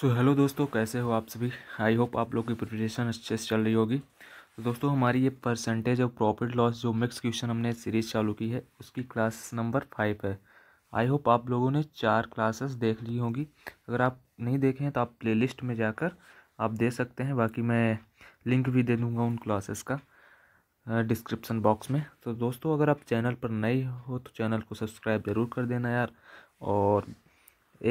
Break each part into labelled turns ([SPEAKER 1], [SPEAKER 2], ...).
[SPEAKER 1] सो so, hello दोस्तों कैसे हो आप सभी आई होप आप लोग की प्रिपरेशन अच्छे से चल रही होगी तो दोस्तों हमारी ये परसेंटेज ऑफ प्रॉफिट लॉस जो मिक्स क्वेश्चन हमने सीरीज चालू की है उसकी क्लास नंबर फाइव है आई होप आप लोगों ने चार क्लासेस देख ली होंगी अगर आप नहीं देखे हैं तो आप प्ले में जाकर आप दे सकते हैं बाकी मैं लिंक भी दे दूँगा उन क्लासेस का डिस्क्रिप्सन बॉक्स में तो दोस्तों अगर आप चैनल पर नए हो तो चैनल को सब्सक्राइब ज़रूर कर देना यार और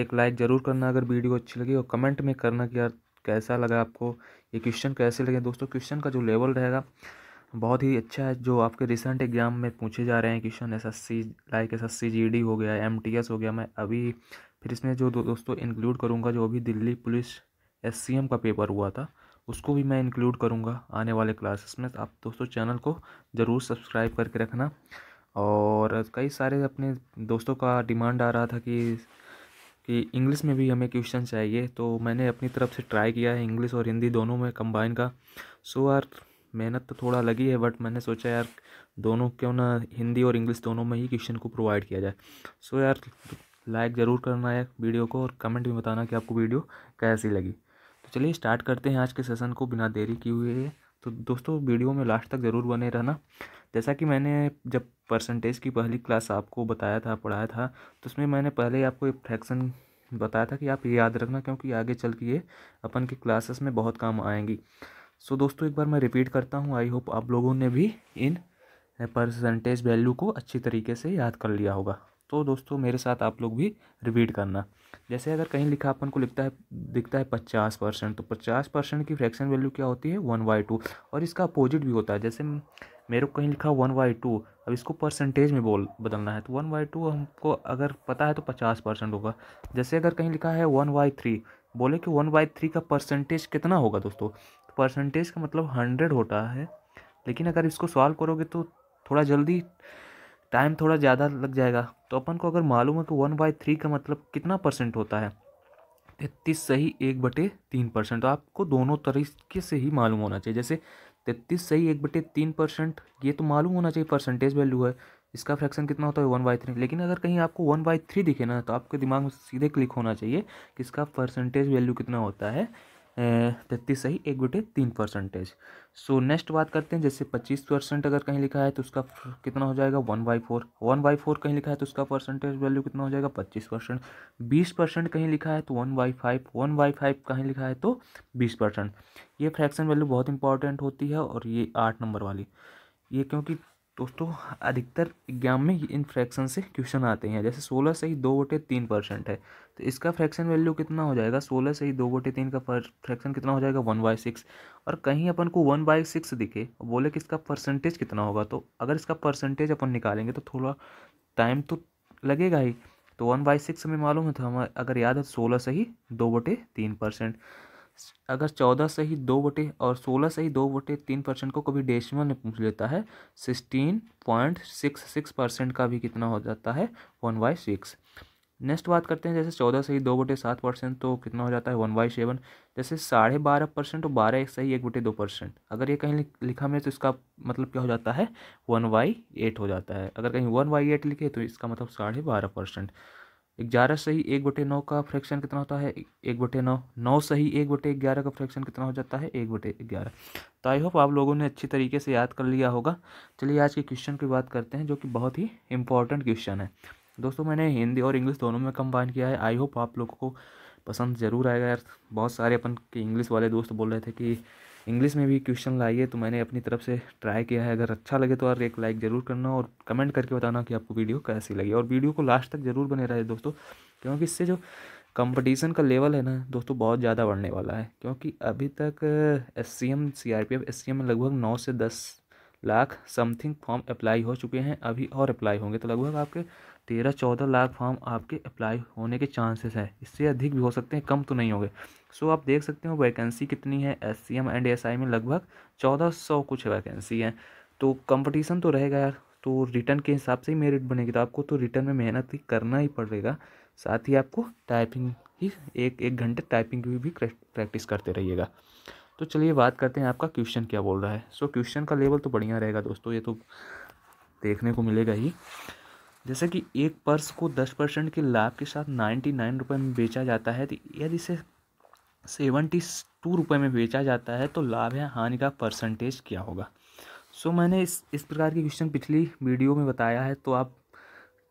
[SPEAKER 1] एक लाइक ज़रूर करना अगर वीडियो अच्छी लगी और कमेंट में करना कि यार कैसा लगा आपको ये क्वेश्चन कैसे लगे दोस्तों क्वेश्चन का जो लेवल रहेगा बहुत ही अच्छा है जो आपके रिसेंट एग्जाम में पूछे जा रहे हैं question S S C like S S C G D हो गया एम टी एस हो गया मैं अभी फिर इसमें जो दो, दोस्तों इंक्लूड करूँगा जो अभी Delhi police S C M का पेपर हुआ था उसको भी मैं इंक्लूड करूँगा आने वाले क्लासेस में आप दोस्तों चैनल को ज़रूर सब्सक्राइब करके रखना और कई सारे अपने दोस्तों का डिमांड आ रहा था कि कि इंग्लिश में भी हमें क्वेश्चन चाहिए तो मैंने अपनी तरफ से ट्राई किया है इंग्लिश और हिंदी दोनों में कंबाइन का सो यार मेहनत तो थोड़ा लगी है बट मैंने सोचा यार दोनों क्यों ना हिंदी और इंग्लिश दोनों में ही क्वेश्चन को प्रोवाइड किया जाए सो यार लाइक ज़रूर करना है वीडियो को और कमेंट भी बताना कि आपको वीडियो कैसी लगी तो चलिए स्टार्ट करते हैं आज के सेशन को बिना देरी की हुई है तो दोस्तों वीडियो में लास्ट तक ज़रूर बने रहना जैसा कि मैंने जब परसेंटेज की पहली क्लास आपको बताया था पढ़ाया था तो उसमें मैंने पहले आपको एक फ्रैक्शन बताया था कि आप याद रखना क्योंकि आगे चल के ये अपन की क्लासेस में बहुत काम आएंगी सो so, दोस्तों एक बार मैं रिपीट करता हूँ आई होप आप लोगों ने भी इन परसेंटेज वैल्यू को अच्छी तरीके से याद कर लिया होगा तो दोस्तों मेरे साथ आप लोग भी रिपीट करना जैसे अगर कहीं लिखा अपन को लिखता है दिखता है पचास परसेंट तो पचास परसेंट की फ्रैक्शन वैल्यू क्या होती है वन बाई टू और इसका अपोजिट भी होता है जैसे मेरे को कहीं लिखा वन बाई टू अब इसको परसेंटेज में बोल बदलना है तो वन बाई टू हमको अगर पता है तो पचास परसेंट होगा जैसे अगर कहीं लिखा है वन बाई थ्री बोले कि वन बाई थ्री का परसेंटेज कितना होगा दोस्तों तो परसेंटेज का मतलब हंड्रेड होता है लेकिन अगर इसको सॉल्व करोगे तो थोड़ा जल्दी टाइम थोड़ा ज़्यादा लग जाएगा तो अपन को अगर मालूम है कि वन बाई थ्री का मतलब कितना परसेंट होता है तैतीस तो सही एक बटे तीन परसेंट तो आपको दोनों तरीके से ही मालूम होना चाहिए जैसे तैतीस सही एक बटे तीन परसेंट ये तो मालूम होना चाहिए परसेंटेज वैल्यू है इसका फ्रैक्शन कितना होता है वन बाई थ्री लेकिन अगर कहीं आपको वन बाई थ्री दिखे ना तो आपके दिमाग में सीधे क्लिक होना चाहिए कि इसका परसेंटेज वैल्यू कितना होता है तैतीस सही एक बुटे तीन परसेंटेज सो नेक्स्ट बात करते हैं जैसे पच्चीस परसेंट अगर कहीं लिखा है तो उसका कितना हो जाएगा one by four one by four कहीं लिखा है तो उसका परसेंटेज वैल्यू कितना हो जाएगा पच्चीस परसेंट बीस परसेंट कहीं लिखा है तो one by five one by five कहीं लिखा है तो बीस परसेंट ये फ्रैक्शन वैल्यू बहुत इंपॉर्टेंट होती है और ये आठ नंबर वाली ये क्योंकि दोस्तों अधिकतर एग्जाम में इन फ्रैक्शन से क्वेश्चन आते हैं जैसे सोलह से ही दो बटे तीन परसेंट है तो इसका फ्रैक्शन वैल्यू कितना हो जाएगा सोलह से ही दो बटे तीन का फ्रैक्शन कितना हो जाएगा वन बाई सिक्स और कहीं अपन को वन बाई सिक्स दिखे बोले कि इसका परसेंटेज कितना होगा तो अगर इसका परसेंटेज अपन निकालेंगे तो थोड़ा टाइम तो लगेगा ही तो वन बाई सिक्स में मालूम है तो हम अगर याद है सोलह से ही दो बटे तीन परसेंट अगर चौदह से ही दो बटे और सोलह से ही दो बटे तीन परसेंट को कभी डेसिमल में पूछ लेता है sixteen point six six percent का भी कितना हो जाता है वन बाई सिक्स नेक्स्ट बात करते हैं जैसे चौदह से ही दो बटे सात परसेंट तो कितना हो जाता है वन बाई सेवन जैसे साढ़े बारह परसेंट और बारह एक से ही एक बटे दो परसेंट अगर ये कहीं लिखा में तो इसका मतलब क्या हो जाता है वन बाई एट हो जाता है अगर कहीं वन बाई एट लिखे तो इसका मतलब साढ़े बारह परसेंट ग्यारह सही एक बटे नौ का फ्रैक्शन कितना होता है एक बटे नौ नौ सही एक बटे ग्यारह का फ्रैक्शन कितना हो जाता है एक बटे ग्यारह तो आई होप आप लोगों ने अच्छी तरीके से याद कर लिया होगा चलिए आज के क्वेश्चन की बात करते हैं जो कि बहुत ही इंपॉर्टेंट क्वेश्चन है दोस्तों मैंने हिंदी और इंग्लिश दोनों में कंबाइन किया है आई होप आप लोगों को पसंद ज़रूर आएगा यार बहुत सारे अपन के इंग्लिश वाले दोस्त बोल रहे थे कि इंग्लिश में भी क्वेश्चन लाइए तो मैंने अपनी तरफ से ट्राई किया है अगर अच्छा लगे तो और एक लाइक ज़रूर करना और कमेंट करके बताना कि आपको वीडियो कैसी लगी और वीडियो को लास्ट तक ज़रूर बने रहे दोस्तों क्योंकि इससे जो कंपटीशन का लेवल है ना दोस्तों बहुत ज़्यादा बढ़ने वाला है क्योंकि अभी तक S C M C R P F S C M में लगभग नौ से दस लाख समथिंग फॉर्म अप्लाई हो चुके हैं अभी और अप्लाई होंगे तो लगभग आपके तेरह चौदह लाख फॉर्म आपके अप्लाई होने के चांसेस हैं इससे अधिक भी हो सकते हैं कम तो नहीं होंगे सो आप देख सकते हो वैकेंसी कितनी है S C M and S I में लगभग चौदह सौ कुछ वैकेंसी है तो कंपटीशन तो रहेगा यार तो रिटर्न के हिसाब से ही मेरिट बनेगी तो आपको तो रिटर्न में मेहनत ही करना ही पड़ेगा साथ ही आपको टाइपिंग ही एक एक घंटे टाइपिंग की भी प्रैक्टिस करते रहिएगा तो चलिए बात करते हैं आपका क्वेश्चन क्या बोल रहा है सो so, क्वेश्चन का लेवल तो बढ़िया रहेगा दोस्तों ये तो देखने को मिलेगा ही जैसे कि एक पर्स को दस परसेंट के लाभ के साथ नाइन्टी नाइन रुपये में बेचा जाता है तो यदि इसे सेवेंटी टू रुपये में बेचा जाता है तो लाभ या हानि का परसेंटेज क्या होगा सो मैंने इस इस प्रकार के क्वेश्चन पिछली वीडियो में बताया है तो आप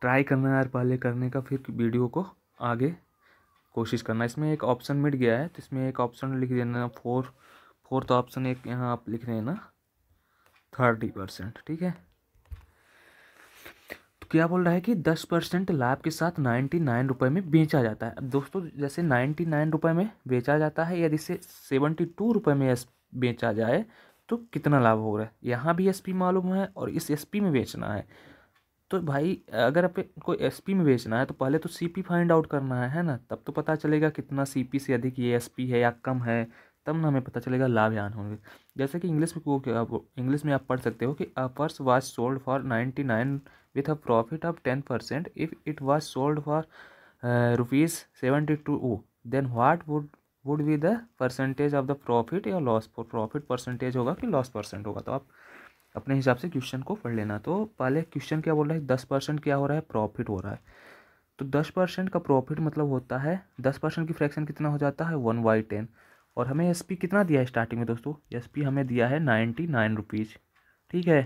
[SPEAKER 1] ट्राई करना यार पहले करने का फिर वीडियो को आगे कोशिश करना इसमें एक ऑप्शन मिट गया है तो इसमें एक ऑप्शन लिख देना फोर फोर्थ ऑप्शन एक यहाँ आप लिख देना थर्टी परसेंट ठीक है क्या बोल रहा है कि दस परसेंट लाभ के साथ नाइन्टी नाइन रुपये में बेचा जाता है अब दोस्तों जैसे नाइन्टी नाइन रुपये में बेचा जाता है यदि से सेवेंटी टू रुपये में बेचा जाए तो कितना लाभ हो रहा है यहाँ भी एसपी मालूम है और इस एसपी में बेचना है तो भाई अगर आप एस एसपी में बेचना है तो पहले तो सी फाइंड आउट करना है है ना तब तो पता चलेगा कितना सी से अधिक ये एस है या कम है तब ना हमें पता चलेगा लाभ यान होंगे जैसे कि इंग्लिश में को इंग्लिश में आप पढ़ सकते हो कि a purse was sold for ninety nine with a profit of 10% if it was sold for uh, rupees 72 then what would would be the percentage of the profit या लॉस प्रॉफिट परसेंटेज होगा कि loss percent होगा तो आप अपने हिसाब से question को पढ़ लेना तो पहले क्वेश्चन क्या बोल रहा है दस परसेंट क्या हो रहा है प्रॉफिट हो रहा है तो दस परसेंट का प्रॉफिट मतलब होता है दस परसेंट की फ्रैक्शन कितना हो जाता है वन बाई टेन और हमें एस कितना दिया है स्टार्टिंग में दोस्तों एस हमें दिया है नाइन्टी नाइन रुपीज़ ठीक है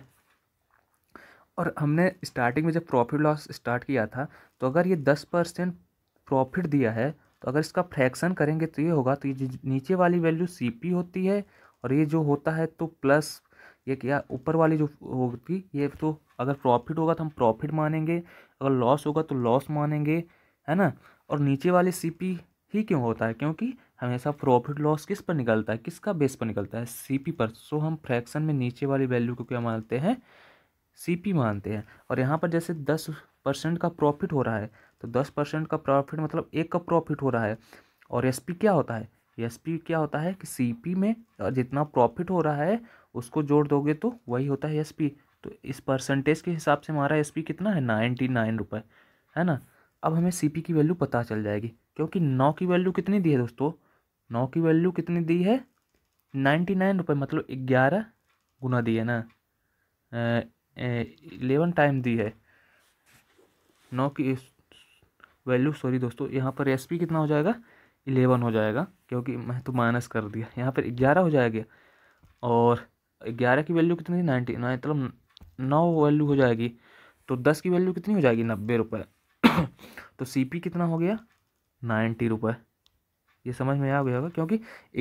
[SPEAKER 1] और हमने स्टार्टिंग में जब प्रॉफिट लॉस स्टार्ट किया था तो अगर ये दस परसेंट प्रॉफिट दिया है तो अगर इसका फ्रैक्शन करेंगे तो ये होगा तो ये नीचे वाली वैल्यू सी पी होती है और ये जो होता है तो प्लस ये क्या ऊपर वाली जो होगी ये तो अगर प्रॉफिट होगा तो हम प्रॉफिट मानेंगे अगर लॉस होगा तो लॉस मानेंगे है ना और नीचे वाले सी पी ही क्यों होता है क्योंकि हमेशा प्रॉफिट लॉस किस पर निकलता है किसका बेस पर निकलता है सी पी पर सो हम फ्रैक्शन में नीचे वाली वैल्यू को क्या मानते हैं सीपी मानते हैं और यहाँ पर जैसे दस परसेंट का प्रॉफिट हो रहा है तो दस परसेंट का प्रॉफिट मतलब एक का प्रॉफिट हो रहा है और एसपी क्या होता है एसपी क्या होता है कि सीपी में जितना प्रॉफिट हो रहा है उसको जोड़ दोगे तो वही होता है एसपी तो इस परसेंटेज के हिसाब से हमारा एस कितना है नाइन्टी नाइन रुपये है ना अब हमें सी की वैल्यू पता चल जाएगी क्योंकि नौ की वैल्यू कितनी दी है दोस्तों नौ की वैल्यू कितनी दी है नाइन्टी नाइन रुपये मतलब ग्यारह गुना दी है ना इलेवन टाइम दी है नौ की वैल्यू सॉरी दोस्तों यहाँ पर एस पी कितना हो जाएगा इलेवन हो जाएगा क्योंकि मैं तो माइनस कर दिया यहाँ पर ग्यारह हो जाएगा और ग्यारह की वैल्यू कितनी नाइन्टी मतलब नौ वैल्यू हो जाएगी तो दस की वैल्यू कितनी हो जाएगी नब्बे रुपये तो सी पी कितना हो गया नाइन्टी रुपये ये समझ में आ गया होगा क्योंकि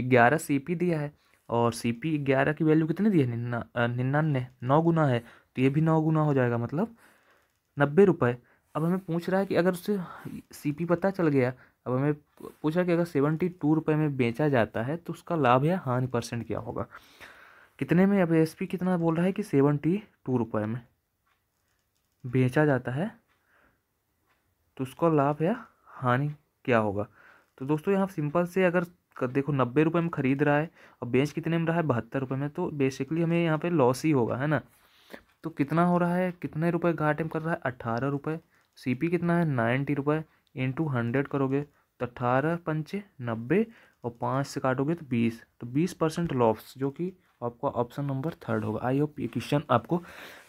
[SPEAKER 1] ग्यारह सी पी दिया है और सी पी ग्यारह की वैल्यू कितनी दी है निन्ना निन्यानवे नौ गुना है तो ये भी नौ गुना हो जाएगा मतलब नब्बे रुपये अब हमें पूछ रहा है कि अगर उसे सी पी पता चल गया अब हमें पूछा कि अगर सेवेंटी टू रुपये में बेचा जाता है तो उसका लाभ या हानि परसेंट क्या होगा कितने में अब एस पी कितना बोल रहा है कि सेवेंटी टू रुपये में बेचा जाता है तो उसका लाभ या हानि क्या होगा तो दोस्तों यहाँ सिंपल से अगर देखो नब्बे रुपये में ख़रीद रहा है और बेच कितने में रहा है बहत्तर रुपये में तो बेसिकली हमें यहाँ पे लॉस ही होगा है ना तो कितना हो रहा है कितने रुपए घाटे में कर रहा है अट्ठारह रुपये सी पी कितना है नाइन्टी रुपये इंटू हंड्रेड करोगे तो अट्ठारह पंचे नब्बे और पाँच से काटोगे तो बीस तो बीस परसेंट लॉफ्स जो कि आपका ऑप्शन नंबर थर्ड होगा आई होप ये क्वेश्चन आपको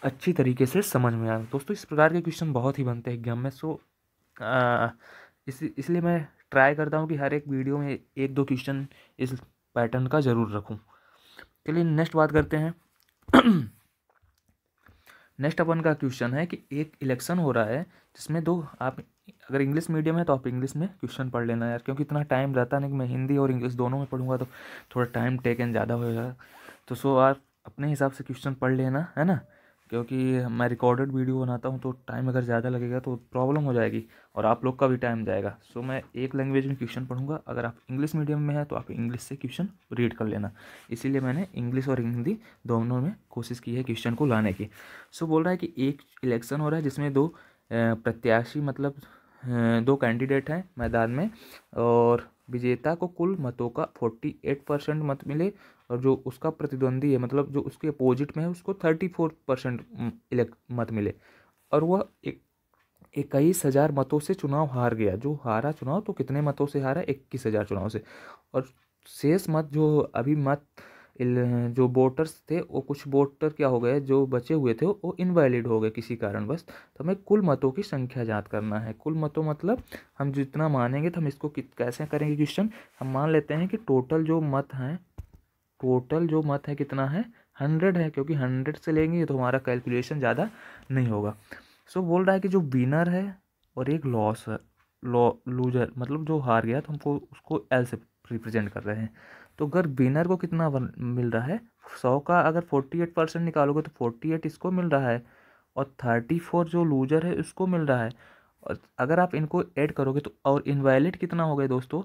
[SPEAKER 1] अच्छी तरीके से समझ में आएगा दोस्तों इस प्रकार के क्वेश्चन बहुत ही बनते हैं एग्जाम में सो इस इसलिए मैं ट्राई करता हूँ कि हर एक वीडियो में एक दो क्वेश्चन इस पैटर्न का ज़रूर रखूँ चलिए नेक्स्ट बात करते हैं नेक्स्ट अपन का क्वेश्चन है कि एक इलेक्शन हो रहा है जिसमें दो आप अगर इंग्लिश मीडियम है तो आप इंग्लिश में क्वेश्चन पढ़ लेना यार क्योंकि इतना टाइम रहता नहीं कि मैं हिंदी और इंग्लिश दोनों में पढ़ूंगा तो थोड़ा टाइम टेकन ज़्यादा होगा तो सो आप अपने हिसाब से क्वेश्चन पढ़ लेना है ना क्योंकि मैं रिकॉर्डेड वीडियो बनाता हूँ तो टाइम अगर ज़्यादा लगेगा तो प्रॉब्लम हो जाएगी और आप लोग का भी टाइम जाएगा सो मैं एक लैंग्वेज में क्वेश्चन पढ़ूंगा अगर आप इंग्लिश मीडियम में है तो आप इंग्लिश से क्वेश्चन रीड कर लेना इसीलिए मैंने इंग्लिश और हिंदी दोनों में कोशिश की है क्वेश्चन को लाने की सो बोल रहा है कि एक इलेक्शन हो रहा है जिसमें दो प्रत्याशी मतलब दो कैंडिडेट हैं मैदान में और विजेता को कुल मतों का फोर्टी एट परसेंट मत मिले और जो उसका प्रतिद्वंदी है मतलब जो उसके अपोजिट में है उसको थर्टी फोर परसेंट इलेक्ट मत मिले और वह इक्कीस हज़ार मतों से चुनाव हार गया जो हारा चुनाव तो कितने मतों से हारा इक्कीस हज़ार चुनाव से और शेष मत जो अभी मत जो वोटर्स थे वो कुछ वोटर क्या हो गए जो बचे हुए थे वो इनवैलिड हो गए किसी कारणवश तो हमें कुल मतों की संख्या जाँच करना है कुल मतों मतलब हम जितना मानेंगे तो हम इसको कैसे करेंगे क्वेश्चन हम मान लेते हैं कि टोटल जो मत हैं टोटल जो मत है कितना है हंड्रेड है क्योंकि हंड्रेड से लेंगे तो हमारा कैलकुलेशन ज़्यादा नहीं होगा सो so, बोल रहा है कि जो विनर है और एक लॉस लॉ लूजर मतलब जो हार गया तो हमको उसको एल से रिप्रेजेंट कर रहे हैं तो अगर विनर को कितना मिल रहा है सौ का अगर फोर्टी एट परसेंट निकालोगे तो फोर्टी एट इसको मिल रहा है और थर्टी फोर जो लूजर है उसको मिल रहा है और अगर आप इनको ऐड करोगे तो और इनवैलिड कितना हो गया दोस्तों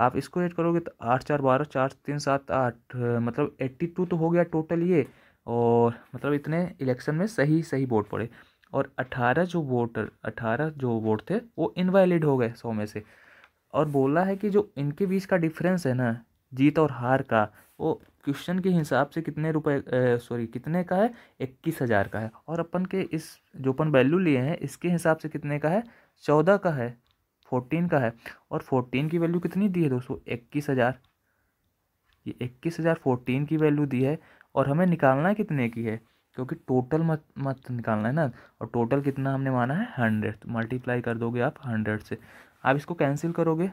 [SPEAKER 1] आप इसको ऐड करोगे तो आठ चार बारह चार तीन सात आठ मतलब एट्टी टू तो हो गया टोटल ये और मतलब इतने इलेक्शन में सही सही वोट पड़े और अठारह जो वोटर अठारह जो वोट थे वो इनवैलिड हो गए सौ में से और बोला है कि जो इनके बीच का डिफरेंस है ना जीत और हार का वो क्वेश्चन के हिसाब से कितने रुपए सॉरी कितने का है इक्कीस हज़ार का है और अपन के इस जो अपन वैल्यू लिए हैं इसके हिसाब से कितने का है चौदह का है फोर्टीन का है और फोर्टीन की वैल्यू कितनी दी है दोस्तों इक्कीस हज़ार ये इक्कीस हज़ार फोर्टीन की वैल्यू दी है और हमें निकालना कितने की है क्योंकि टोटल मत मत निकालना है ना और टोटल कितना हमने माना है हंड्रेड मल्टीप्लाई कर दोगे आप हंड्रेड से आप इसको कैंसिल करोगे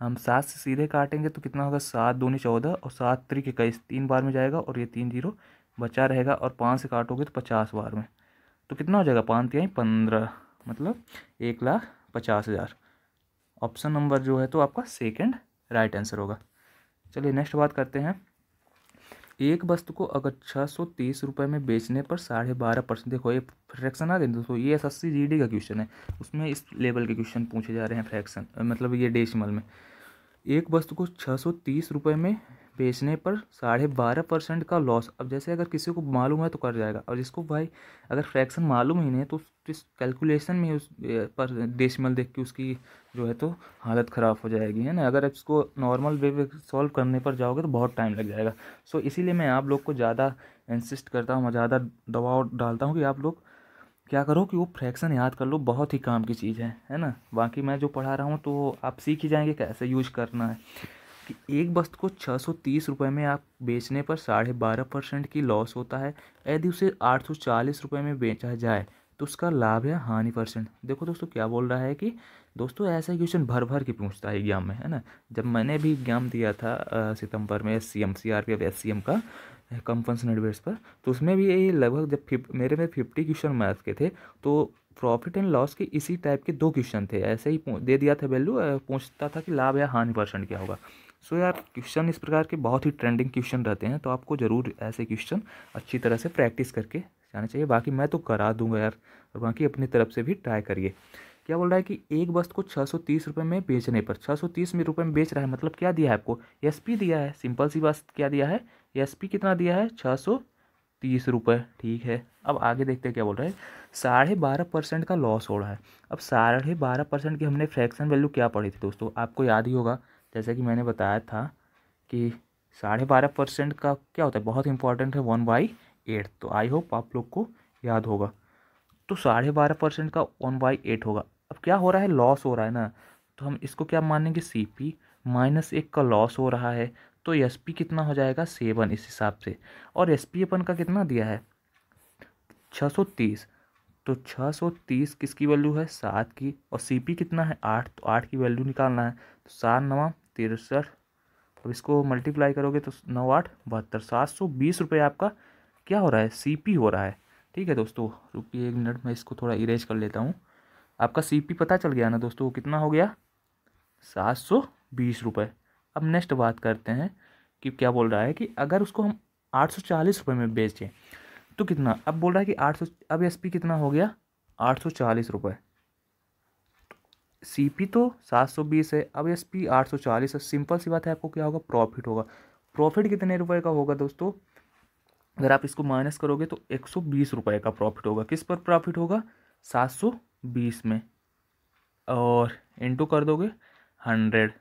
[SPEAKER 1] हम सात से सीधे काटेंगे तो कितना होगा सात दूनी चौदह और सात तरीके इक्कीस तीन बार में जाएगा और ये तीन जीरो बचा रहेगा और पाँच से काटोगे तो पचास बार में तो कितना हो जाएगा पाँच तिहाई पंद्रह मतलब एक लाख पचास हज़ार ऑप्शन नंबर जो है तो आपका सेकेंड राइट आंसर होगा चलिए नेक्स्ट बात करते हैं एक वस्तु को अगर छः सौ तीस रुपये में बेचने पर साढ़े बारह परसेंट देखो ये फ्रैक्शन आ गए दोस्तों ये एस एस का क्वेश्चन है उसमें इस लेवल के क्वेश्चन पूछे जा रहे हैं फ्रैक्शन मतलब ये डेसिमल में एक वस्तु को छः सौ तीस रुपये में बेचने पर साढ़े बारह परसेंट का लॉस अब जैसे अगर किसी को मालूम है तो कर जाएगा और जिसको भाई अगर फ्रैक्शन मालूम ही नहीं तो इस कैलकुलेशन में उस पर डेसिमल देख के उसकी जो है तो हालत ख़राब हो जाएगी है ना अगर इसको नॉर्मल वे में सॉल्व करने पर जाओगे तो बहुत टाइम लग जाएगा सो इसीलिए मैं आप लोग को ज़्यादा इंसिस्ट करता हूँ ज़्यादा दबाव डालता हूँ कि आप लोग क्या करो कि वो फ्रैक्शन याद कर लो बहुत ही काम की चीज़ है है ना बाकी मैं जो पढ़ा रहा हूँ तो आप सीख ही जाएंगे कैसे यूज करना है कि एक वस्तु को छः सौ तीस रुपये में आप बेचने पर साढ़े बारह परसेंट की लॉस होता है यदि उसे आठ सौ चालीस रुपये में बेचा जाए तो उसका लाभ है हानि परसेंट देखो दोस्तों क्या बोल रहा है कि दोस्तों ऐसा क्वेश्चन भर भर के पूछता है एग्जाम में है ना जब मैंने भी एग्जाम दिया था सितंबर में S C M C R P F S C M का कंपनसनेट नेटवेस पर तो उसमें भी ये लगभग जब मेरे में फिफ्टी क्वेश्चन मैथ के थे तो प्रॉफिट एंड लॉस के इसी टाइप के दो क्वेश्चन थे ऐसे ही दे दिया था वैल्यू पूछता था कि लाभ या हानि परसेंट क्या होगा सो so, यार क्वेश्चन इस प्रकार के बहुत ही ट्रेंडिंग क्वेश्चन रहते हैं तो आपको ज़रूर ऐसे क्वेश्चन अच्छी तरह से प्रैक्टिस करके जाना चाहिए बाकी मैं तो करा दूंगा यार और बाकी अपनी तरफ से भी ट्राई करिए क्या बोल रहा है कि एक बस को छः सौ तीस रुपये में बेचने पर छः सौ तीस में रुपये में बेच रहा है मतलब क्या दिया है आपको एस पी दिया है सिंपल सी बस क्या दिया है एस पी कितना दिया है छः सौ तीस रुपये ठीक है अब आगे देखते हैं क्या बोल रहा है साढ़े बारह परसेंट का लॉस हो रहा है अब साढ़े बारह परसेंट की हमने फ्रैक्शन वैल्यू क्या पढ़ी थी दोस्तों आपको याद ही होगा जैसा कि मैंने बताया था कि साढ़े बारह परसेंट का क्या होता है बहुत इंपॉर्टेंट है वन बाई एट तो आई होप आप लोग को याद होगा तो साढ़े बारह परसेंट का वन बाई एट होगा अब क्या हो रहा है लॉस हो रहा है ना तो हम इसको क्या मानेंगे सी पी माइनस एक का लॉस हो रहा है तो एस पी कितना हो जाएगा सेवन इस हिसाब से और एस पी अपन का कितना दिया है छः सौ तीस तो 630 किसकी वैल्यू है सात की और सीपी कितना है आठ तो आठ की वैल्यू निकालना है तो सात नवा तिरसठ अब इसको मल्टीप्लाई करोगे तो नौ आठ बहत्तर सात सौ बीस रुपये आपका क्या हो रहा है सीपी हो रहा है ठीक है दोस्तों रुपये एक मिनट मैं इसको थोड़ा इरेज कर लेता हूँ आपका सी पता चल गया ना दोस्तों वो कितना हो गया सात सौ बीस रुपये अब नेक्स्ट बात करते हैं कि क्या बोल रहा है कि अगर उसको हम आठ सौ चालीस रुपये में बेचें तो कितना अब बोल रहा है कि आठ सौ अब एस पी कितना हो गया आठ सौ चालीस रुपये सी पी तो सात सौ बीस है अब एस पी आठ सौ चालीस है सिंपल सी बात है आपको क्या होगा प्रॉफिट होगा प्रॉफिट कितने रुपए का होगा दोस्तों अगर आप इसको माइनस करोगे तो एक सौ बीस रुपये का प्रॉफिट होगा किस पर प्रॉफिट होगा सात सौ बीस में और इंटू कर दोगे हंड्रेड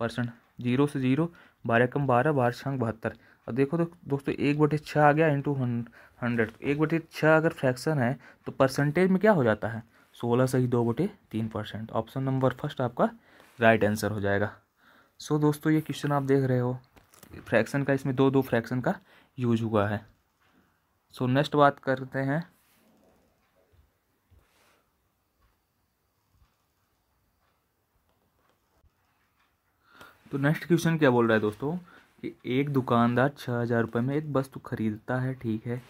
[SPEAKER 1] परसेंट जीरो से जीरो बारह कम बारह बारह छंग बहत्तर और देखो तो दोस्तों एक बटे छः आ गया इंटू हंड्रेड तो एक बटे छः अगर फ्रैक्शन है तो परसेंटेज में क्या हो जाता है सोलह सही दो बटे तीन परसेंट ऑप्शन नंबर फर्स्ट आपका राइट आंसर हो जाएगा सो so, दोस्तों ये क्वेश्चन आप देख रहे हो फ्रैक्शन का इसमें दो दो फ्रैक्शन का यूज हुआ है सो so, नेक्स्ट बात करते हैं तो नेक्स्ट क्वेश्चन क्या बोल रहा है दोस्तों एक दुकानदार छः हज़ार रुपये में एक वस्तु खरीदता है ठीक है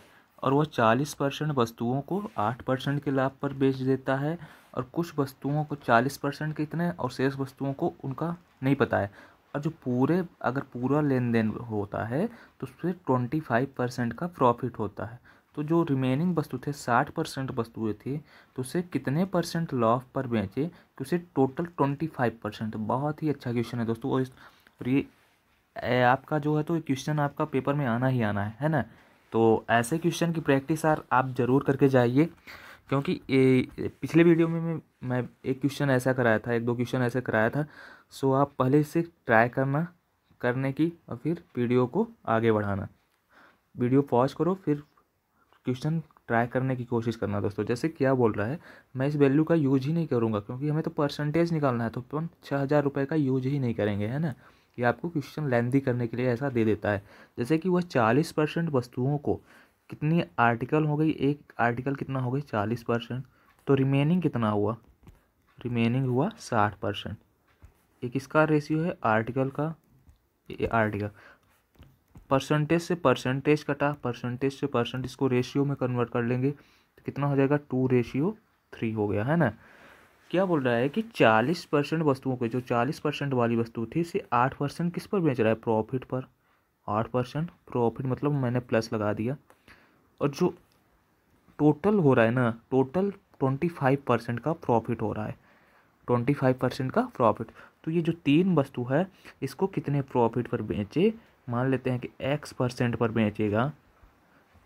[SPEAKER 1] और वह चालीस परसेंट वस्तुओं को आठ परसेंट के लाभ पर बेच देता है और कुछ वस्तुओं को चालीस परसेंट के इतने और शेष वस्तुओं को उनका नहीं पता है और जो पूरे अगर पूरा लेन देन होता है तो उससे ट्वेंटी फाइव परसेंट का प्रॉफिट होता है तो जो रिमेनिंग वस्तु थे साठ परसेंट वस्तुएँ थी तो उसे कितने परसेंट लॉस पर बेचे कि उसे टोटल ट्वेंटी फाइव परसेंट बहुत ही अच्छा क्वेश्चन है दोस्तों और ये आपका जो है तो क्वेश्चन आपका पेपर में आना ही आना है है ना तो ऐसे क्वेश्चन की प्रैक्टिस यार आप ज़रूर करके जाइए क्योंकि ए, पिछले वीडियो में मैं, मैं एक क्वेश्चन ऐसा कराया था एक दो क्वेश्चन ऐसा कराया था सो आप पहले से ट्राई करना करने की और फिर वीडियो को आगे बढ़ाना वीडियो पॉज करो फिर क्वेश्चन ट्राई करने की कोशिश करना दोस्तों जैसे क्या बोल रहा है मैं इस वैल्यू का यूज ही नहीं करूँगा क्योंकि हमें तो परसेंटेज निकालना है तो अपन छः हज़ार रुपये का यूज ही नहीं करेंगे है ना ये आपको क्वेश्चन लेंदी करने के लिए ऐसा दे देता है जैसे कि वह चालीस परसेंट वस्तुओं को कितनी आर्टिकल हो गई एक आर्टिकल कितना हो गई चालीस परसेंट तो रिमेनिंग कितना हुआ रिमेनिंग हुआ साठ परसेंट ये किसका रेशियो है आर्टिकल का ये आर्टिकल परसेंटेज से परसेंटेज कटा परसेंटेज से परसेंट इसको रेशियो में कन्वर्ट कर लेंगे तो कितना हो जाएगा टू रेशियो थ्री हो गया है ना क्या बोल रहा है कि 40 परसेंट वस्तुओं के जो 40 परसेंट वाली वस्तु थी इसे 8 परसेंट किस पर बेच रहा है प्रॉफिट पर 8 परसेंट प्रॉफिट मतलब मैंने प्लस लगा दिया और जो टोटल हो रहा है ना टोटल 25 परसेंट का प्रॉफिट हो रहा है 25 परसेंट का प्रॉफिट तो ये जो तीन वस्तु है इसको कितने प्रॉफिट पर बेचे मान लेते हैं कि एक्स परसेंट पर बेचेगा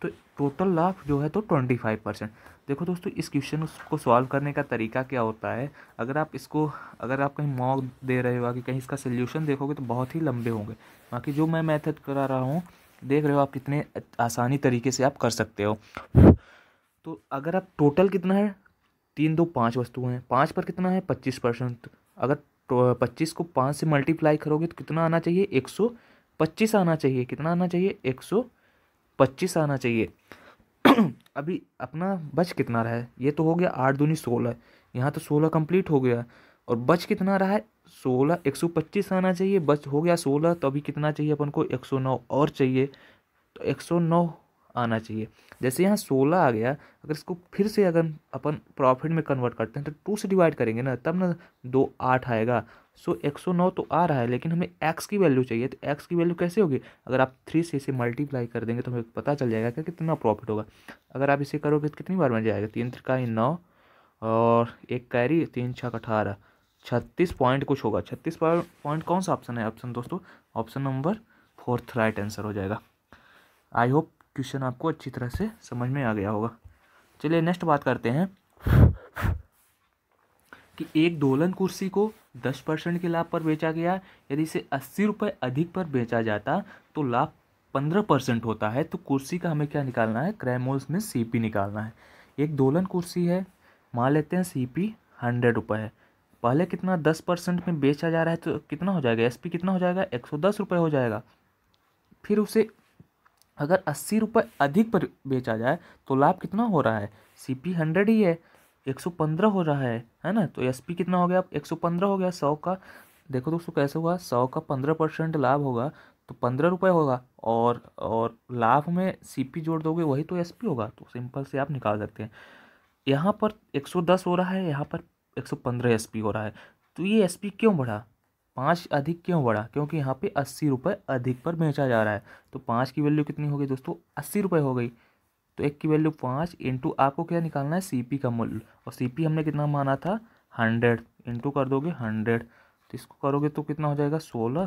[SPEAKER 1] तो टोटल लाभ जो है तो ट्वेंटी फाइव परसेंट देखो दोस्तों इस क्वेश्चन को सॉल्व करने का तरीका क्या होता है अगर आप इसको अगर आप कहीं मॉक दे रहे हो कि कहीं इसका सोल्यूशन देखोगे तो बहुत ही लंबे होंगे बाकी जो मैं मैथड करा रहा हूँ देख रहे हो आप कितने आसानी तरीके से आप कर सकते हो तो अगर आप टोटल कितना है तीन दो पाँच वस्तु हैं पाँच पर कितना है पच्चीस परसेंट अगर तो पच्चीस को पाँच से मल्टीप्लाई करोगे तो कितना आना चाहिए एक सौ पच्चीस आना चाहिए कितना आना चाहिए एक सौ पच्चीस आना चाहिए अभी अपना बच कितना रहा है ये तो हो गया आठ दूनी सोलह यहाँ तो सोलह कंप्लीट हो गया और बच कितना रहा है सोलह एक सौ पच्चीस आना चाहिए बच हो गया सोलह तो अभी कितना चाहिए अपन को एक सौ नौ और चाहिए तो एक सौ नौ आना चाहिए जैसे यहाँ सोलह आ गया अगर इसको फिर से अगर अपन प्रॉफिट में कन्वर्ट करते हैं तो टू से डिवाइड करेंगे ना तब ना दो आठ आएगा सो एक सौ नौ तो आ रहा है लेकिन हमें एक्स की वैल्यू चाहिए तो एक्स की वैल्यू कैसे होगी अगर आप थ्री से इसे मल्टीप्लाई कर देंगे तो हमें पता चल जाएगा कि कितना प्रॉफिट होगा अगर आप इसे करोगे तो कितनी बार बन जाएगा तीन त्रिकाई नौ और एक कैरी तीन छः अठारह छत्तीस पॉइंट कुछ होगा छत्तीस पॉइंट कौन सा ऑप्शन है ऑप्शन दोस्तों option number fourth right answer हो जाएगा आई होप क्वेश्चन आपको अच्छी तरह से समझ में आ गया होगा चलिए नेक्स्ट बात करते हैं कि एक दोलन कुर्सी को दस परसेंट के लाभ पर बेचा गया यदि इसे अस्सी रुपये अधिक पर बेचा जाता तो लाभ पंद्रह परसेंट होता है तो कुर्सी का हमें क्या निकालना है क्रैमोल्स में सी पी निकालना है एक दोलन कुर्सी है मान लेते हैं सी पी हंड्रेड रुपये है पहले कितना दस परसेंट में बेचा जा रहा है तो कितना हो जाएगा एस पी कितना हो जाएगा एक सौ दस रुपये हो जाएगा फिर उसे अगर अस्सी रुपये अधिक पर बेचा जाए तो लाभ कितना हो रहा है सी पी हंड्रेड ही है 115 हो रहा है है ना तो एस पी कितना हो गया 115 हो गया सौ का देखो दोस्तों कैसे होगा सौ का पंद्रह परसेंट लाभ होगा तो पंद्रह रुपये होगा और और लाभ में सीपी जोड़ दोगे वही तो एसपी होगा तो सिंपल से आप निकाल सकते हैं यहाँ पर एक सौ दस हो रहा है यहाँ पर एक सौ पंद्रह एस पी हो रहा है तो ये एस पी क्यों बढ़ा पाँच अधिक क्यों बढ़ा क्योंकि यहाँ पर अस्सी रुपये अधिक पर बेचा जा रहा है तो पाँच की वैल्यू कितनी होगी दोस्तों अस्सी रुपये हो गई तो एक की वैल्यू पाँच इंटू आपको क्या निकालना है सी का मूल्य और सी हमने कितना माना था हंड्रेड इंटू कर दोगे हंड्रेड तो इसको करोगे तो कितना हो जाएगा सोलह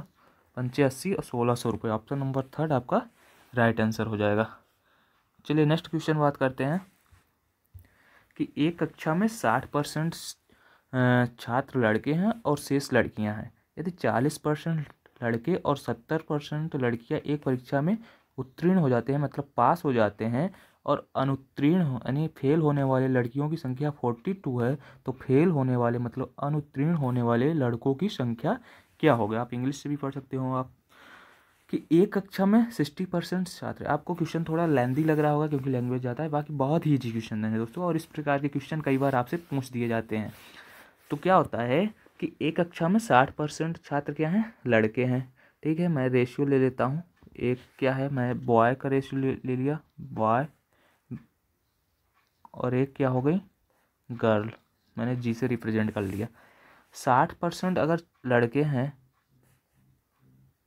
[SPEAKER 1] पंचे अस्सी और सोलह सौ रुपये ऑप्शन नंबर थर्ड आपका राइट आंसर हो जाएगा चलिए नेक्स्ट क्वेश्चन बात करते हैं कि एक कक्षा में साठ परसेंट छात्र लड़के हैं और शेष लड़कियां हैं यदि चालीस परसेंट लड़के और सत्तर परसेंट लड़कियाँ एक परीक्षा में उत्तीर्ण हो जाते हैं मतलब पास हो जाते हैं और अनुत्तीर्ण यानी फेल होने वाले लड़कियों की संख्या फोर्टी टू है तो फेल होने वाले मतलब अनुत्तीर्ण होने वाले लड़कों की संख्या क्या हो गया आप इंग्लिश से भी पढ़ सकते हो आप कि एक कक्षा में सिक्सटी परसेंट छात्र आपको क्वेश्चन थोड़ा लेंदी लग रहा होगा क्योंकि लैंग्वेज ज़्यादा है बाकी बहुत ही ईजी क्वेश्चन है दोस्तों और इस प्रकार के क्वेश्चन कई बार आपसे पूछ दिए जाते हैं तो क्या होता है कि एक कक्षा में साठ परसेंट छात्र क्या हैं लड़के हैं ठीक है मैं रेशियो ले लेता हूँ एक क्या है मैं बॉय का रेशियो ले, ले लिया बॉय और एक क्या हो गई गर्ल मैंने जी से रिप्रेजेंट कर लिया साठ परसेंट अगर लड़के हैं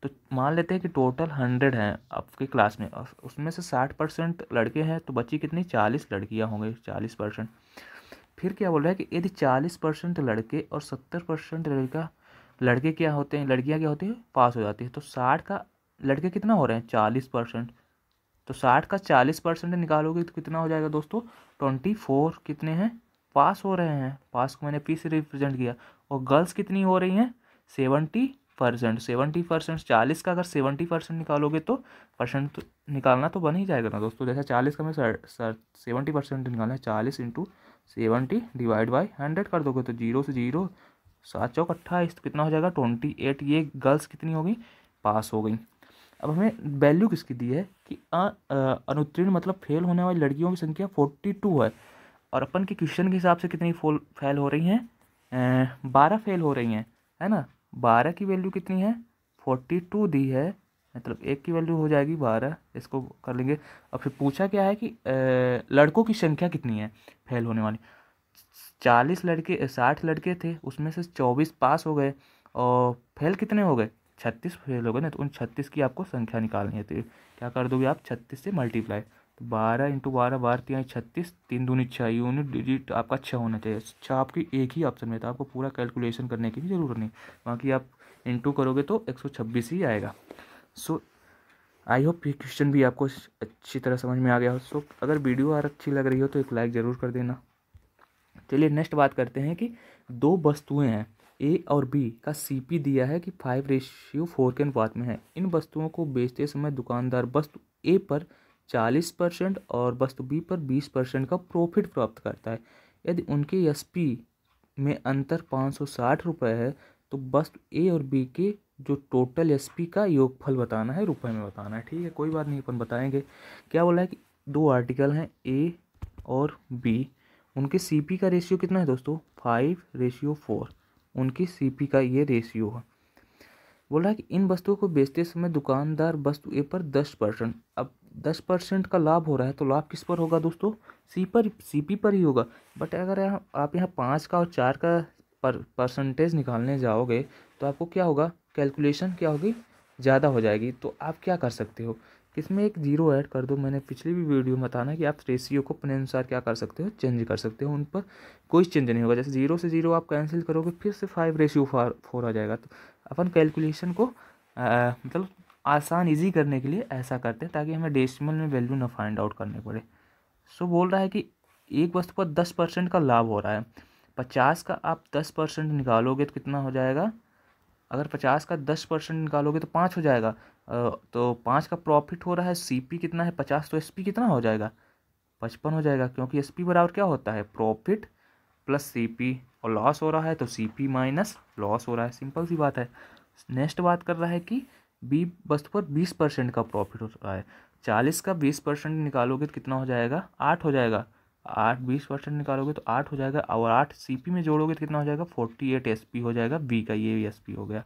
[SPEAKER 1] तो मान लेते हैं कि टोटल हंड्रेड हैं आपकी क्लास में और उसमें से साठ परसेंट लड़के हैं तो बच्ची कितनी चालीस लड़कियां होंगे चालीस परसेंट फिर क्या बोल रहा है कि यदि चालीस परसेंट लड़के और सत्तर परसेंट लड़का लड़के क्या होते हैं लड़कियां क्या होती है पास हो जाती है तो साठ का लड़के कितना हो रहे हैं चालीस परसेंट तो साठ का चालीस परसेंट निकालोगे तो कितना हो जाएगा दोस्तों ट्वेंटी फोर कितने हैं पास हो रहे हैं पास को मैंने पी से रिप्रेजेंट किया और गर्ल्स कितनी हो रही हैं सेवेंटी परसेंट सेवेंटी परसेंट चालीस का अगर सेवेंटी परसेंट निकालोगे तो परसेंट तो निकालना तो बन ही जाएगा ना दोस्तों जैसे चालीस का मैं सर सर सेवेंटी परसेंट निकालना है चालीस into seventy divide by hundred कर दोगे तो जीरो से जीरो सात चौक अट्ठाईस तो कितना हो जाएगा ट्वेंटी एट ये गर्ल्स कितनी होगी पास हो गई अब हमें वैल्यू किसकी दी है कि अनुत्तीर्ण मतलब फेल होने वाली लड़कियों की संख्या फोर्टी टू है और अपन के क्वेश्चन के हिसाब से कितनी फोल फेल हो रही हैं बारह फेल हो रही हैं है ना बारह की वैल्यू कितनी है फोर्टी टू दी है मतलब एक की वैल्यू हो जाएगी बारह इसको कर लेंगे और फिर पूछा क्या है कि लड़कों की संख्या कितनी है फेल होने वाली चालीस लड़के साठ लड़के थे उसमें से चौबीस पास हो गए और फेल कितने हो गए छत्तीस फेल हो गए ना तो उन छत्तीस की आपको संख्या निकालनी है तो क्या कर दोगे आप छत्तीस से मल्टीप्लाई तो बारह इंटू बारह बारह तीन छत्तीस तीन दूनी छः यूनिट डिजिट आपका छः होना चाहिए छः आपकी एक ही ऑप्शन में तो आपको पूरा कैलकुलेशन करने की भी ज़रूरत नहीं बाकी आप इंटू करोगे तो एक सौ छब्बीस ही आएगा सो आई होप ये क्वेश्चन भी आपको अच्छी तरह समझ में आ गया हो सो अगर वीडियो और अच्छी लग रही हो तो एक लाइक ज़रूर कर देना चलिए नेक्स्ट बात करते हैं कि दो वस्तुएं हैं ए और बी का सीपी दिया है कि फाइव रेशियो फोर के अनुपात में है इन वस्तुओं को बेचते समय दुकानदार वस्तु ए पर चालीस परसेंट और वस्तु बी पर बीस परसेंट का प्रॉफिट प्राप्त करता है यदि उनके एस पी में अंतर पाँच सौ साठ रुपये है तो वस्तु ए और बी के जो टोटल एस पी का योगफल बताना है रुपये में बताना है ठीक है कोई बात नहीं अपन बताएंगे क्या बोला है कि दो आर्टिकल हैं ए और बी उनके सी पी का रेशियो कितना है दोस्तों फाइव रेशियो फोर उनकी सीपी का ये रेशियो है बोला कि इन वस्तुओं को बेचते समय दुकानदार वस्तु ए पर दस परसेंट अब दस परसेंट का लाभ हो रहा है तो लाभ किस पर होगा दोस्तों सी पर सी पी पर ही होगा बट अगर यहाँ आप यहाँ पाँच का और चार का पर परसेंटेज निकालने जाओगे तो आपको क्या होगा कैलकुलेशन क्या होगी ज़्यादा हो जाएगी तो आप क्या कर सकते हो इसमें एक जीरो ऐड कर दो मैंने पिछली भी वीडियो में बताना कि आप रेशियो को अपने अनुसार क्या कर सकते हो चेंज कर सकते हो उन पर कोई चेंज नहीं होगा जैसे जीरो से जीरो आप कैंसिल करोगे फिर से फाइव रेशियो फोर आ जाएगा तो अपन कैलकुलेशन को आ, मतलब आसान इजी करने के लिए ऐसा करते हैं ताकि हमें डेसिमल में वैल्यू ना फाइंड आउट करने पड़े सो बोल रहा है कि एक वस्तु पर दस परसेंट का लाभ हो रहा है पचास का आप दस परसेंट निकालोगे तो कितना हो जाएगा अगर पचास का दस परसेंट निकालोगे तो पाँच हो जाएगा तो पाँच का प्रॉफिट हो रहा है सी पी कितना है पचास तो एस पी कितना हो जाएगा पचपन हो जाएगा क्योंकि एस पी बराबर क्या होता है प्रॉफिट प्लस सी पी और लॉस हो रहा है तो सी पी माइनस लॉस हो रहा है सिंपल सी बात है नेक्स्ट बात कर रहा है कि बी वस्तु पर बीस परसेंट का प्रॉफिट हो रहा है चालीस का बीस परसेंट निकालोगे तो कितना हो जाएगा आठ हो जाएगा आठ बीस परसेंट निकालोगे तो आठ हो जाएगा और आठ सी में जोड़ोगे तो कितना हो जाएगा फोर्टी एट एस हो जाएगा बी का ये एस हो गया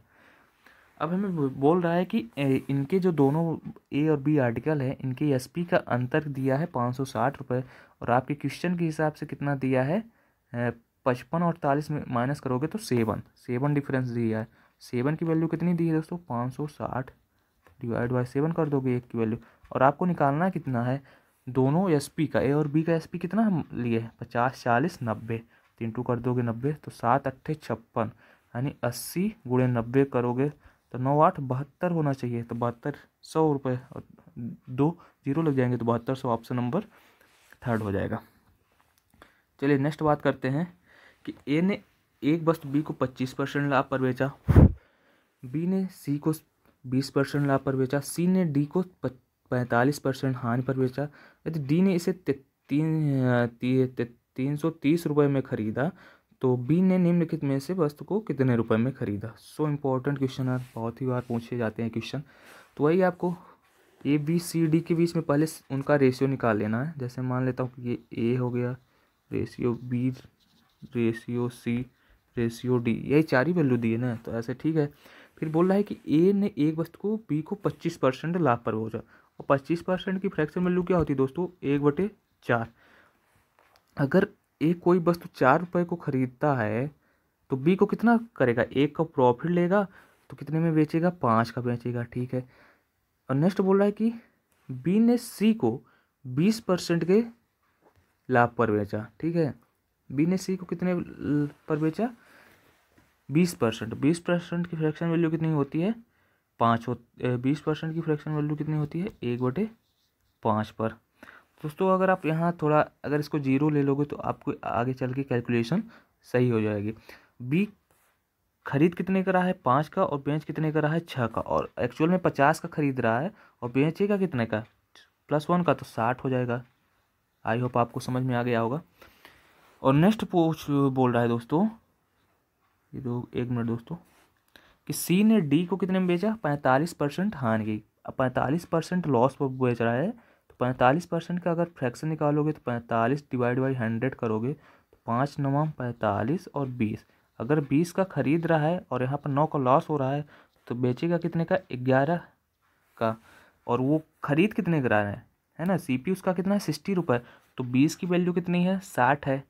[SPEAKER 1] अब हमें बोल रहा है कि इनके जो दोनों ए और बी आर्टिकल है इनके एस का अंतर दिया है पाँच सौ साठ रुपये और आपके क्वेश्चन के हिसाब से कितना दिया है पचपन और तालीस में माइनस करोगे तो सेवन सेवन डिफरेंस दिया है सेवन की वैल्यू कितनी दी है दोस्तों पाँच सौ साठ डिवाइड बाई सेवन कर दोगे एक की वैल्यू और आपको निकालना कितना है दोनों एसपी का ए और बी का एसपी कितना हम लिए हैं पचास चालीस नब्बे तीन टू कर दोगे नब्बे तो सात अट्ठे छप्पन यानी अस्सी गुड़े नब्बे करोगे तो नौ आठ बहत्तर होना चाहिए तो बहत्तर सौ रुपये दो जीरो लग जाएंगे तो बहत्तर सौ ऑप्शन नंबर थर्ड हो जाएगा चलिए नेक्स्ट बात करते हैं कि ए ने एक वस्तु बी को पच्चीस परसेंट लाभ पर बेचा बी ने सी को बीस परसेंट लाभ पर बेचा सी ने डी को पैंतालीस परसेंट हानि पर बेचा यदि डी ने इसे तीन तीन सौ तीस रुपये में खरीदा तो बी ने निम्नलिखित में से वस्तु को कितने रुपए में खरीदा सो इम्पोर्टेंट क्वेश्चन है बहुत ही बार पूछे जाते हैं क्वेश्चन तो वही आपको ए बी सी डी के बीच में पहले उनका रेशियो निकाल लेना है जैसे मान लेता हूँ कि ये ए हो गया ratio B ratio C ratio D यही चार ही वैल्यू दिए ना तो ऐसे ठीक है फिर बोल रहा है कि ए ने एक वस्तु को बी को पच्चीस परसेंट लाभ पर पहुँचा और पच्चीस परसेंट की फ्रैक्शन वैल्यू क्या होती है दोस्तों एक बटे चार अगर एक कोई वस्तु तो चार रुपये को खरीदता है तो बी को कितना करेगा एक का प्रॉफिट लेगा तो कितने में बेचेगा पाँच का बेचेगा ठीक है और नेक्स्ट बोल रहा है कि बी ने सी को बीस परसेंट के लाभ पर बेचा ठीक है बी ने सी को कितने पर बेचा बीस परसेंट बीस परसेंट की फ्रैक्शन वैल्यू कितनी होती है पाँच हो बीस परसेंट की फ्रैक्शन वैल्यू कितनी होती है एक बटे पाँच पर दोस्तों अगर आप यहाँ थोड़ा अगर इसको जीरो ले लोगे तो आपको आगे चल के कैलकुलेशन सही हो जाएगी बी खरीद कितने का रहा है पाँच का और बेंच कितने का रहा है छः का और एक्चुअल में पचास का खरीद रहा है और बेचेगा कितने का प्लस वन का तो साठ हो जाएगा आई होप आपको समझ में आ गया होगा और नेक्स्ट पोस्ट बोल रहा है दोस्तों ये दो एक मिनट दोस्तों कि सी ने डी को कितने में बेचा पैंतालीस परसेंट हान गई अब पैंतालीस परसेंट लॉस पर बेच रहा है तो पैंतालीस परसेंट का अगर फ्रैक्शन निकालोगे तो पैंतालीस डिवाइड बाई हंड्रेड करोगे तो पाँच नवा पैंतालीस और बीस अगर बीस का ख़रीद रहा है और यहाँ पर नौ का लॉस हो रहा है तो बेचेगा कितने का ग्यारह का और वो ख़रीद कितने करा रहे है है ना सी पी उसका कितना है सिक्सटी रुपये तो बीस की वैल्यू कितनी है साठ है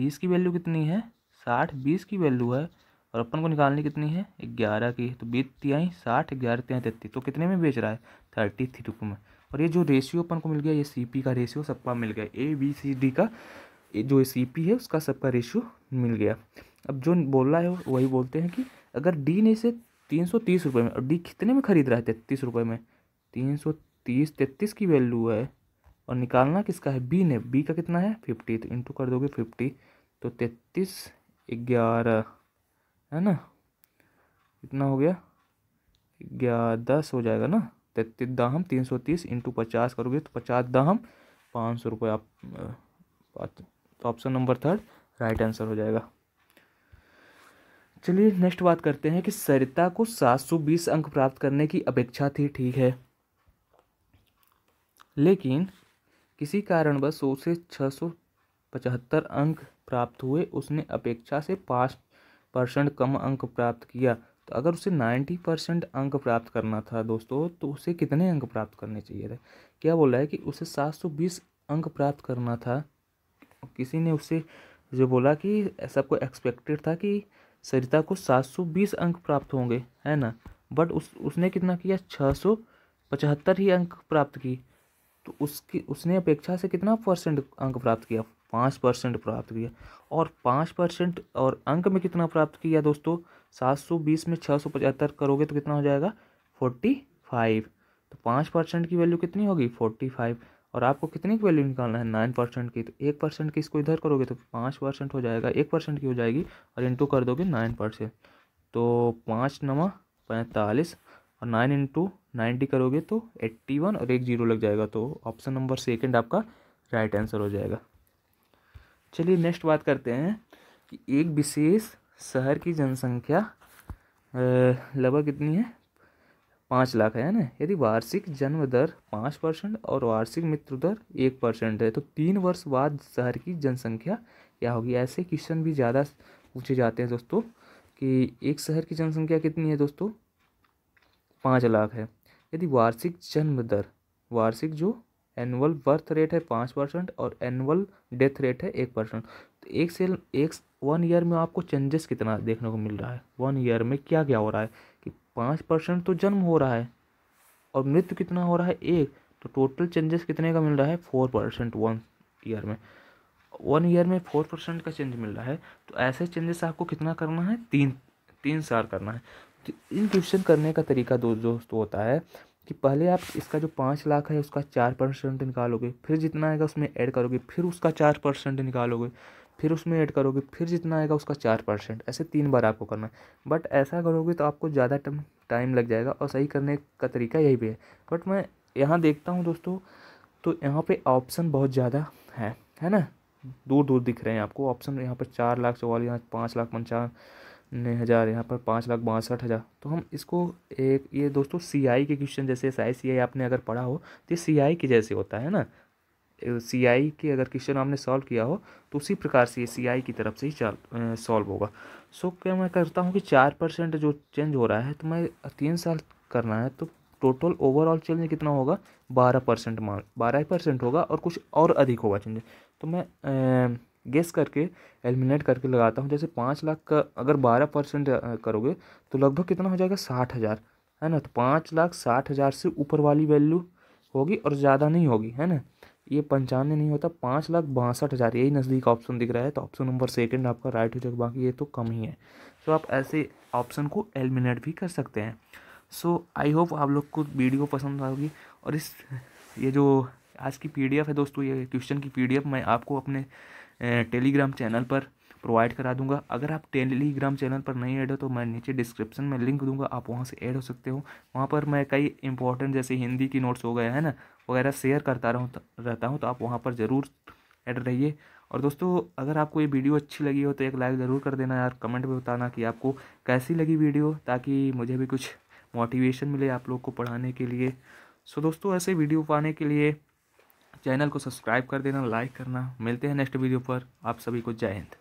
[SPEAKER 1] बीस की वैल्यू कितनी है साठ बीस की वैल्यू है और अपन को निकालनी कितनी है ग्यारह की तो बीस तिहाई साठ ग्यारह तिहाई तैतीस तो कितने में बेच रहा है थर्टी थ्री रुपये में और ये जो रेशियो अपन को मिल गया ये सी पी का रेशियो सबका मिल गया ए बी सी डी का जो सी पी है उसका सबका रेशियो मिल गया अब जो बोल रहा है वही बोलते हैं कि अगर डी ने इसे तीन सौ तीस रुपये में और डी कितने में खरीद रहा है तैतीस रुपये में तीन सौ तीस तैतीस की वैल्यू है और निकालना किसका है बी ने बी का कितना है फिफ्टी तो इंटू कर दोगे फिफ्टी तो तैतीस ग्यारह है ना कितना हो गया ग्यारह दस हो जाएगा ना तैतीस दाहम तीन सौ तीस इंटू पचास करोगे तो पचास दाहम पाँच सौ रुपये आप तो option number third right answer हो जाएगा चलिए नेक्स्ट बात करते हैं कि सरिता को सात सौ बीस अंक प्राप्त करने की अपेक्षा थी ठीक है लेकिन किसी कारणवश उसे छः सौ पचहत्तर अंक प्राप्त हुए उसने अपेक्षा से पास परसेंट कम अंक प्राप्त किया तो अगर उसे नाइन्टी परसेंट अंक प्राप्त करना था दोस्तों तो उसे कितने अंक प्राप्त करने चाहिए थे क्या बोला है कि उसे सात सौ बीस अंक प्राप्त करना था किसी ने उससे जो बोला कि सबको एक्सपेक्टेड था कि सरिता को सात सौ बीस अंक प्राप्त होंगे है ना बट उस उसने कितना किया छः सौ पचहत्तर ही अंक प्राप्त की तो उसकी उसने अपेक्षा से कितना परसेंट अंक प्राप्त किया पाँच परसेंट प्राप्त किया और पाँच परसेंट और अंक में कितना प्राप्त किया दोस्तों सात सौ बीस में छः सौ पचहत्तर करोगे तो कितना हो जाएगा फोर्टी फाइव तो पाँच परसेंट की वैल्यू कितनी होगी फोर्टी फाइव और आपको कितनी की वैल्यू निकालना है नाइन परसेंट की तो एक परसेंट की इसको इधर करोगे तो पाँच परसेंट हो जाएगा एक परसेंट की हो जाएगी और इंटू कर दोगे नाइन परसेंट तो पाँच नवा पैंतालीस और नाइन इंटू नाइन्टी करोगे तो एट्टी वन और एक जीरो लग जाएगा तो ऑप्शन नंबर सेकेंड आपका राइट आंसर हो जाएगा चलिए नेक्स्ट बात करते हैं कि एक विशेष शहर की जनसंख्या लगभग कितनी है पाँच लाख है ना यदि वार्षिक जन्म दर पाँच परसेंट और वार्षिक मृत्यु दर एक परसेंट है तो तीन वर्ष बाद शहर की जनसंख्या क्या होगी ऐसे क्वेश्चन भी ज़्यादा पूछे जाते हैं दोस्तों कि एक शहर की जनसंख्या कितनी है दोस्तों पाँच लाख है यदि वार्षिक जन्म दर वार्षिक जो एनुअल बर्थ रेट है पाँच परसेंट और एनुअल डेथ रेट है एक परसेंट तो एक से एक वन ईयर में आपको चेंजेस कितना देखने को मिल रहा है वन ईयर में क्या क्या हो रहा है कि पाँच परसेंट तो जन्म हो रहा है और मृत्यु कितना हो रहा है एक तो टोटल चेंजेस कितने का मिल रहा है फोर परसेंट वन ईयर में वन ईयर में फोर परसेंट का चेंज मिल रहा है तो ऐसे चेंजेस आपको कितना करना है तीन तीन साल करना है तो इन क्वेश्चन करने का तरीका दो दोस्तों होता है कि पहले आप इसका जो पाँच लाख है उसका चार परसेंट निकालोगे फिर जितना आएगा उसमें ऐड करोगे फिर उसका चार परसेंट निकालोगे फिर उसमें ऐड करोगे फिर जितना आएगा उसका चार परसेंट ऐसे तीन बार आपको करना है बट ऐसा करोगे तो आपको ज़्यादा टाइम लग जाएगा और सही करने का तरीका यही भी है बट मैं यहाँ देखता हूँ दोस्तों तो यहाँ पे ऑप्शन बहुत ज़्यादा है है ना दूर दूर दिख रहे हैं आपको ऑप्शन यहाँ पर चार लाख चौवालीस यहाँ पाँच लाख पंचान हज़ार यहाँ पर पाँच लाख बासठ हज़ार तो हम इसको एक ये दोस्तों सीआई के क्वेश्चन जैसे एस आई सी आई आपने अगर पढ़ा हो तो ये सी आई के जैसे होता है ना सी आई के अगर क्वेश्चन आपने सॉल्व किया हो तो उसी प्रकार से ये सी आई की तरफ से ही सॉल्व होगा सो क्या मैं करता हूँ कि चार परसेंट जो चेंज हो रहा है तो मैं तीन साल करना है तो टोटल ओवरऑल चेंज कितना होगा बारह परसेंट मान बारह परसेंट होगा और कुछ और अधिक होगा चेंज तो मैं गेस करके एलिमिनेट करके लगाता हूँ जैसे पाँच लाख का अगर बारह परसेंट करोगे तो लगभग कितना हो जाएगा साठ हज़ार है ना तो पाँच लाख साठ हज़ार से ऊपर वाली वैल्यू होगी और ज़्यादा नहीं होगी है ना ये पंचानवे नहीं होता पाँच लाख बासठ हज़ार यही नज़दीक ऑप्शन दिख रहा है तो ऑप्शन नंबर सेकंड आपका राइट हो जाएगा बाकी ये तो कम ही है तो आप ऐसे ऑप्शन को एलिमिनेट भी कर सकते हैं सो आई होप आप लोग को वीडियो पसंद आएगी और इस ये जो आज की पीडीएफ है दोस्तों ये क्वेश्चन की पीडीएफ मैं आपको अपने टेलीग्राम चैनल पर प्रोवाइड करा दूंगा अगर आप टेलीग्राम चैनल पर नहीं ऐड हो तो मैं नीचे डिस्क्रिप्शन में लिंक दूंगा आप वहाँ से ऐड हो सकते हो वहाँ पर मैं कई इंपॉर्टेंट जैसे हिंदी की नोट्स हो गए हैं ना वगैरह शेयर करता रहता हूँ तो आप वहाँ पर ज़रूर ऐड रहिए और दोस्तों अगर आपको ये वीडियो अच्छी लगी हो तो एक लाइक ज़रूर कर देना यार कमेंट में बताना कि आपको कैसी लगी वीडियो ताकि मुझे भी कुछ मोटिवेशन मिले आप लोग को पढ़ाने के लिए सो दोस्तों ऐसे वीडियो पाने के लिए चैनल को सब्सक्राइब कर देना लाइक करना मिलते हैं नेक्स्ट वीडियो पर आप सभी को जय हिंद